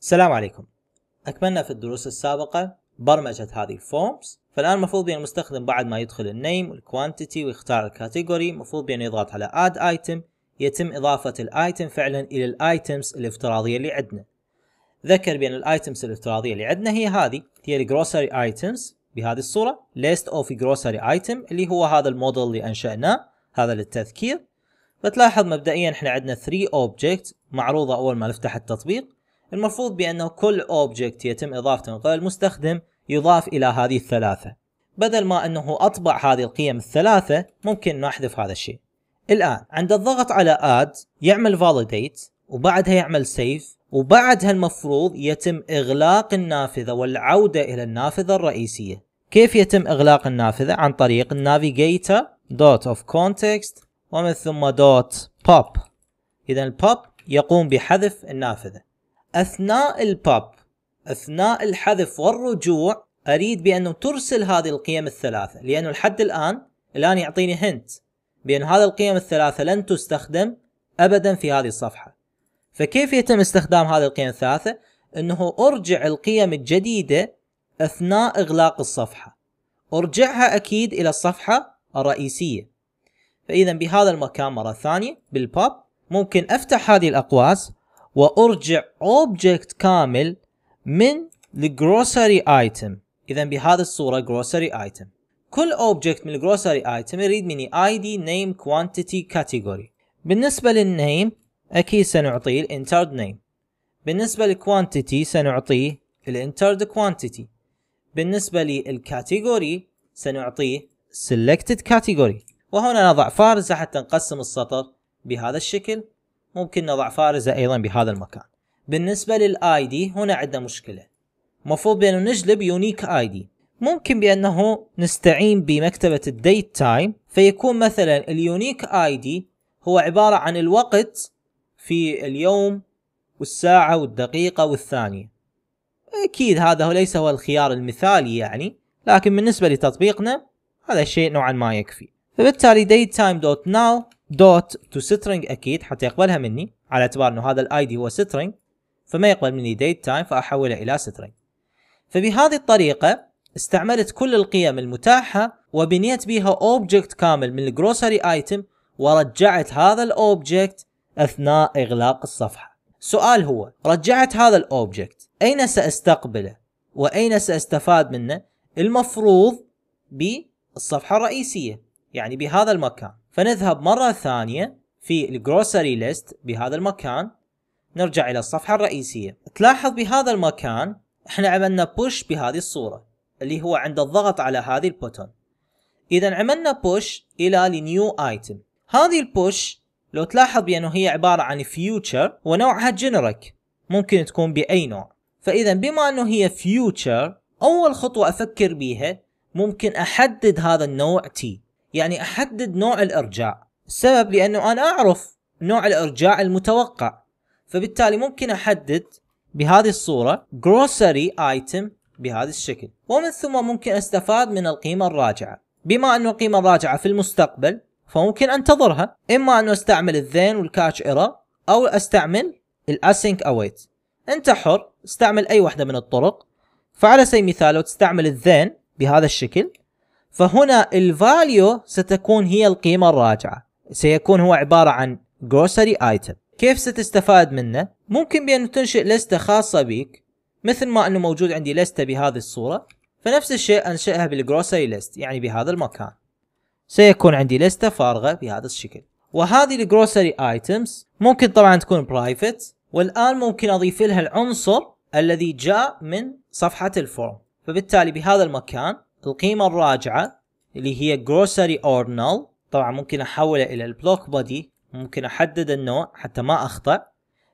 السلام عليكم أكملنا في الدروس السابقة برمجة هذه الفورمز فالآن المفروض بأن المستخدم بعد ما يدخل النيم والكوانتيتي ويختار الكاتيجوري المفروض بأن يضغط على اد ايتم يتم إضافة الايتم فعلا إلى الايتمز الافتراضية اللي عندنا ذكر بأن الايتمز الافتراضية اللي عندنا هي هذه هي الجروسري ايتمز بهذه الصورة ليست اوف جروسري Item اللي هو هذا الموديل اللي أنشأناه هذا للتذكير بتلاحظ مبدئيا احنا عندنا 3 Objects معروضة أول ما نفتح التطبيق المفروض بأنه كل أوبجكت يتم إضافته من قبل المستخدم يضاف إلى هذه الثلاثة بدل ما أنه أطبع هذه القيم الثلاثة ممكن أنه أحذف هذا الشيء الآن عند الضغط على add يعمل validate وبعدها يعمل save وبعدها المفروض يتم إغلاق النافذة والعودة إلى النافذة الرئيسية كيف يتم إغلاق النافذة عن طريق Navigator dot of context ومن ثم dot pop إذا pop يقوم بحذف النافذة اثناء الباب اثناء الحذف والرجوع اريد بانه ترسل هذه القيم الثلاثه لانه لحد الان الان يعطيني هنت بان هذه القيم الثلاثه لن تستخدم ابدا في هذه الصفحه فكيف يتم استخدام هذه القيم الثلاثه انه ارجع القيم الجديده اثناء اغلاق الصفحه ارجعها اكيد الى الصفحه الرئيسيه فاذا بهذا المكان مره ثانيه بالباب ممكن افتح هذه الاقواس وارجع اوبجكت كامل من الجروسري ايتم اذا بهذه الصوره جروسري ايتم كل اوبجكت من الجروسري ايتم يريد مني اي دي نيم كوانتيتي كاتيجوري بالنسبه للنيم اكيد سنعطيه الانترد نيم بالنسبه للكوانتيتي سنعطيه الانترد كوانتيتي بالنسبه للكاتيجوري سنعطيه سيلكتد كاتيجوري وهنا نضع فارزه حتى نقسم السطر بهذا الشكل ممكن نضع فارزة ايضا بهذا المكان بالنسبة للاي دي هنا عندنا مشكلة مفروض بأنه نجلب يونيك اي دي ممكن بأنه نستعين بمكتبة الديت تايم فيكون مثلا اليونيك اي دي هو عبارة عن الوقت في اليوم والساعة والدقيقة والثانية أكيد هذا هو ليس هو الخيار المثالي يعني لكن بالنسبة لتطبيقنا هذا الشيء نوعا ما يكفي فبالتالي datetime.now دوت تو سترنج اكيد حتى يقبلها مني على اعتبار انه هذا الاي دي هو سترنج فما يقبل مني ديت تايم فاحوله الى سترنج فبهذه الطريقه استعملت كل القيم المتاحه وبنيت بها اوبجكت كامل من الجروسري ايتم ورجعت هذا الاوبجكت اثناء اغلاق الصفحه سؤال هو رجعت هذا الاوبجكت اين ساستقبله واين ساستفاد منه المفروض بالصفحه الرئيسيه يعني بهذا المكان فنذهب مرة ثانية في الجروسري ليست بهذا المكان نرجع إلى الصفحة الرئيسية تلاحظ بهذا المكان احنا عملنا بوش بهذه الصورة اللي هو عند الضغط على هذه البوتون إذا عملنا بوش إلى لنيو ايتم هذه البوش لو تلاحظ بأنه هي عبارة عن فيوتشر ونوعها جنريك ممكن تكون بأي نوع فإذا بما أنه هي فيوتشر أول خطوة أفكر بيها ممكن أحدد هذا النوع تي يعني احدد نوع الارجاع السبب لانه انا اعرف نوع الارجاع المتوقع فبالتالي ممكن احدد بهذه الصورة grocery item بهذا الشكل ومن ثم ممكن استفاد من القيمة الراجعة بما أن القيمة الراجعة في المستقبل فممكن أنتظرها إما أن أستعمل الذين والكاتش إيرا أو أستعمل الأسينك أويت أنت حر استعمل أي واحدة من الطرق فعلى سبيل المثال لو تستعمل الذين بهذا الشكل فهنا الفاليو ستكون هي القيمة الراجعة سيكون هو عبارة عن grocery item كيف ستستفاد منه؟ ممكن بأن تنشئ لستة خاصة بك مثل ما أنه موجود عندي لستة بهذه الصورة فنفس الشيء أنشئها بالجروسري ليست يعني بهذا المكان سيكون عندي لستة فارغة بهذا الشكل وهذه الجروسري ايتمز ممكن طبعا تكون برايفت والآن ممكن أضيف لها العنصر الذي جاء من صفحة الفورم فبالتالي بهذا المكان القيمة الراجعة اللي هي grocery or null طبعا ممكن احولها الى البلوك بودي ممكن احدد النوع حتى ما اخطأ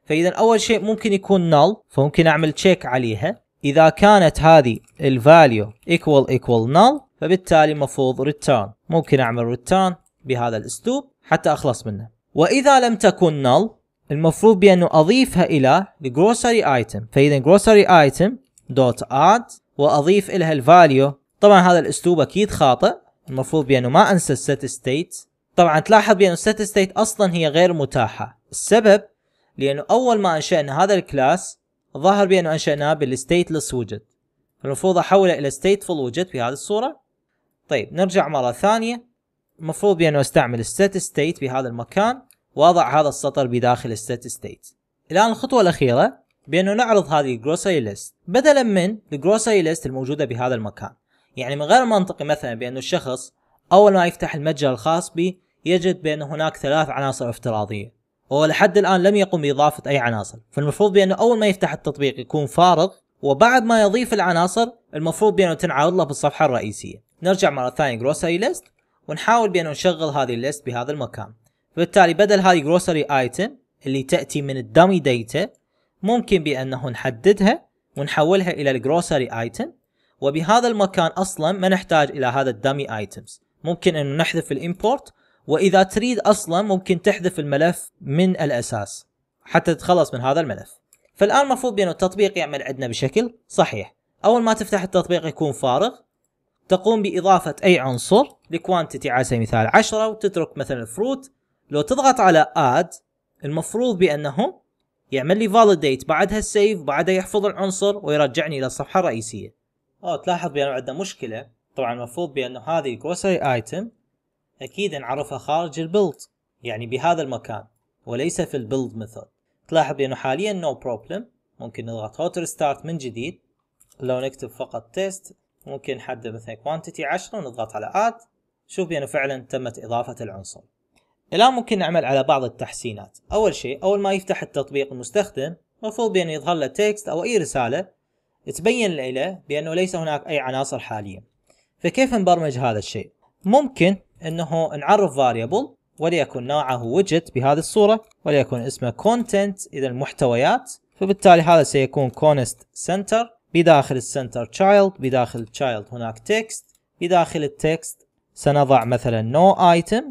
فاذا اول شيء ممكن يكون null فممكن اعمل تشيك عليها اذا كانت هذه الفاليو equal equal null فبالتالي مفروض return ممكن اعمل return بهذا الاسلوب حتى اخلص منه واذا لم تكن null المفروض بانه اضيفها الى grocery item فاذا grocery item دوت add واضيف لها الفاليو طبعا هذا الاسلوب اكيد خاطئ المفروض بانه ما انسى السيت ستيت طبعا تلاحظ بانه السيت ستيت اصلا هي غير متاحه السبب لانه اول ما انشانا هذا الكلاس ظهر بانه انشاناه بالستيتلس وجد فالمفروض احوله الى ستيتفل وجد في هذه الصوره طيب نرجع مره ثانيه المفروض بانه استعمل set في بهذا المكان واضع هذا السطر بداخل السيت ستيت الان الخطوه الاخيره بانه نعرض هذه الجروسري ليست بدلا من الجروسري ليست الموجوده بهذا المكان يعني من غير منطقي مثلا بأنه الشخص أول ما يفتح المتجر الخاص به يجد بأن هناك ثلاث عناصر افتراضية ولحد الآن لم يقم بإضافة أي عناصر فالمفروض بأنه أول ما يفتح التطبيق يكون فارغ وبعد ما يضيف العناصر المفروض بأنه تنعرض له بالصفحة الرئيسية نرجع مرة ثانية جروسري ليست ونحاول بأنه نشغل هذه الليست بهذا المكان فبالتالي بدل هذه جروسري ايتم اللي تأتي من الدمي ديتا ممكن بأنه نحددها ونحولها إلى الجروسري ايتم وبهذا المكان اصلا ما نحتاج الى هذا الدامي ايتمز ممكن انه نحذف الامبورت واذا تريد اصلا ممكن تحذف الملف من الاساس حتى تتخلص من هذا الملف فالان المفروض بانه التطبيق يعمل عندنا بشكل صحيح اول ما تفتح التطبيق يكون فارغ تقوم باضافه اي عنصر لكوانتيتي على سبيل المثال 10 وتترك مثلا الفروت لو تضغط على اد المفروض بانه يعمل لي فاليديت بعدها السيف بعدها يحفظ العنصر ويرجعني الى الصفحه الرئيسيه او آه، تلاحظ بان عندنا مشكله طبعا المفروض بانه هذه الجروسري ايتم اكيد نعرفها خارج البيلد يعني بهذا المكان وليس في البيلد ميثود تلاحظ بانه حاليا نو no بروبلم ممكن نضغط هوت ريستارت من جديد لو نكتب فقط تيست ممكن نحدد مثلا كوانتيتي 10 ونضغط على اد شوف بانه فعلا تمت اضافه العنصر الان ممكن نعمل على بعض التحسينات اول شيء اول ما يفتح التطبيق المستخدم المفروض بانه يظهر له تكست او اي رساله تبين له بأنه ليس هناك أي عناصر حاليا فكيف نبرمج هذا الشيء؟ ممكن أنه نعرف فاريبل وليكن نوعه وجد بهذه الصورة وليكن اسمه content إذا المحتويات فبالتالي هذا سيكون const center بداخل السنتر child بداخل التشايلد هناك text بداخل التكست سنضع مثلا no item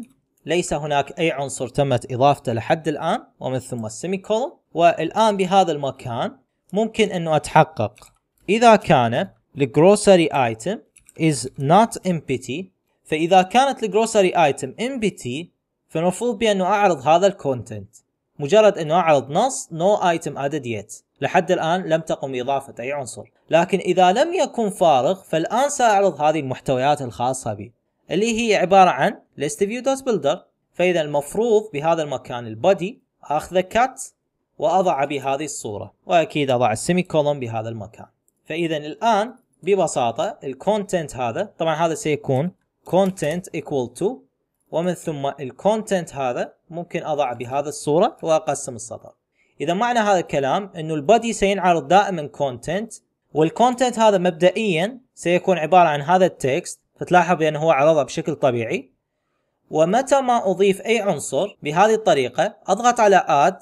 ليس هناك أي عنصر تمت إضافته لحد الآن ومن ثم السيمي كولوم والآن بهذا المكان ممكن أنه أتحقق إذا كان الجروسري آيتم is not empty فإذا كانت الجروسري آيتم empty فالمفروض بأنه أعرض هذا الكونتنت مجرد أنه أعرض نص no item added yet لحد الآن لم تقم إضافة أي عنصر لكن إذا لم يكن فارغ فالآن سأعرض هذه المحتويات الخاصة بي اللي هي عبارة عن list view dot builder فإذا المفروض بهذا المكان البادي أخذ كات وأضع بهذه الصورة وأكيد أضع السيمي كولون بهذا المكان فاذا الان ببساطه الكونتنت هذا طبعا هذا سيكون كونتنت ايكوال تو ومن ثم الكونتنت هذا ممكن اضع بهذا الصوره واقسم السطر اذا معنى هذا الكلام انه البادي سينعرض دائما كونتنت والكونتنت هذا مبدئيا سيكون عباره عن هذا التكست فتلاحظ بانه هو عرضها بشكل طبيعي ومتى ما اضيف اي عنصر بهذه الطريقه اضغط على اد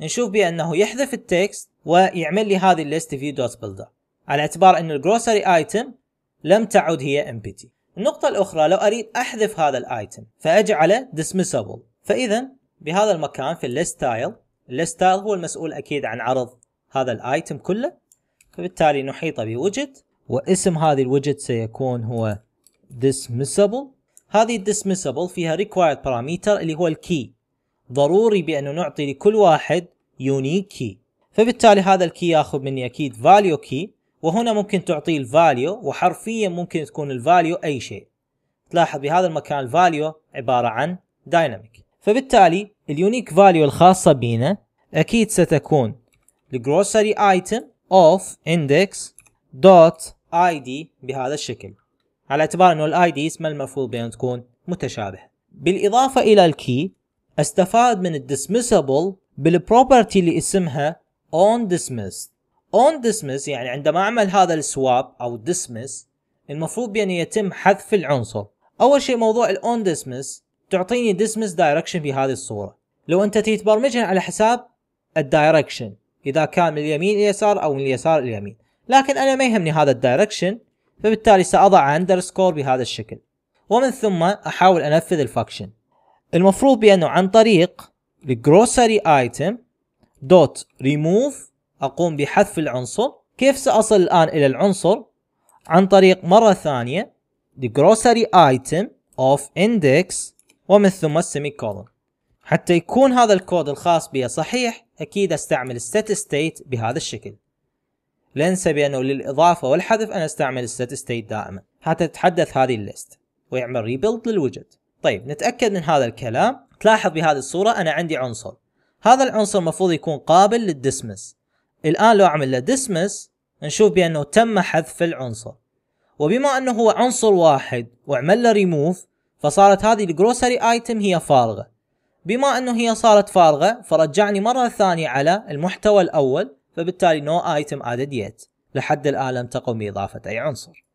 نشوف بانه يحذف التكست ويعمل لي هذه الليست فيو دوت بلدر على اعتبار أن الجروسري آيتم لم تعد هي تي النقطة الأخرى لو أريد أحذف هذا الآيتم فأجعله ديسمسبل فإذا بهذا المكان في الليست ستايل الليست ستايل هو المسؤول أكيد عن عرض هذا الآيتم كله فبالتالي نحيطه بوجت واسم هذه الوجت سيكون هو ديسمسبل هذه الديسميسبل فيها ريكوايرد باراميتر اللي هو الكي ضروري بأنه نعطي لكل واحد يونيك كي فبالتالي هذا الكي ياخذ مني أكيد فاليو كي وهنا ممكن تعطيه الفاليو وحرفيا ممكن تكون الفاليو اي شيء تلاحظ بهذا المكان الفاليو عباره عن دايناميك فبالتالي اليونيك فاليو الخاصه بنا اكيد ستكون الجروسري ايتم اوف اندكس دوت اي دي بهذا الشكل على اعتبار انه الاي دي اسمه المفروض بان تكون متشابهه بالاضافه الى الكي استفاد من الديسمسبل بالبروبرتي اللي اسمها اون dismissed اون ديسمس يعني عندما اعمل هذا السواب او ديسمس المفروض بأن يتم حذف العنصر اول شيء موضوع الاون ديسمس تعطيني ديسمس دايركشن بهذه الصورة لو انت تبرمجها على حساب الدايركشن اذا كان من اليمين اليسار او من اليسار اليمين لكن انا ما يهمني هذا الدايركشن فبالتالي ساضع اندرسكور بهذا الشكل ومن ثم احاول انفذ الفاكشن المفروض بانه عن طريق الجروسري ايتم دوت ريموف أقوم بحذف العنصر كيف سأصل الآن إلى العنصر عن طريق مرة ثانية the grocery item of index ومن ثم السيمي كولون حتى يكون هذا الكود الخاص بي صحيح أكيد أستعمل set state بهذا الشكل لا ننسى بأنه للإضافة والحذف أنا أستعمل set state دائما حتى تتحدث هذه الليست ويعمل rebuild للوجد طيب نتأكد من هذا الكلام تلاحظ بهذه الصورة أنا عندي عنصر هذا العنصر المفروض يكون قابل للدسمس الان لو اعمل له ديسمس نشوف بانه تم حذف العنصر وبما انه هو عنصر واحد وعمل له ريموف فصارت هذه الجروسري ايتم هي فارغه بما انه هي صارت فارغه فرجعني مره ثانيه على المحتوى الاول فبالتالي نو ايتم ادد يت لحد الان لم تقم باضافه اي عنصر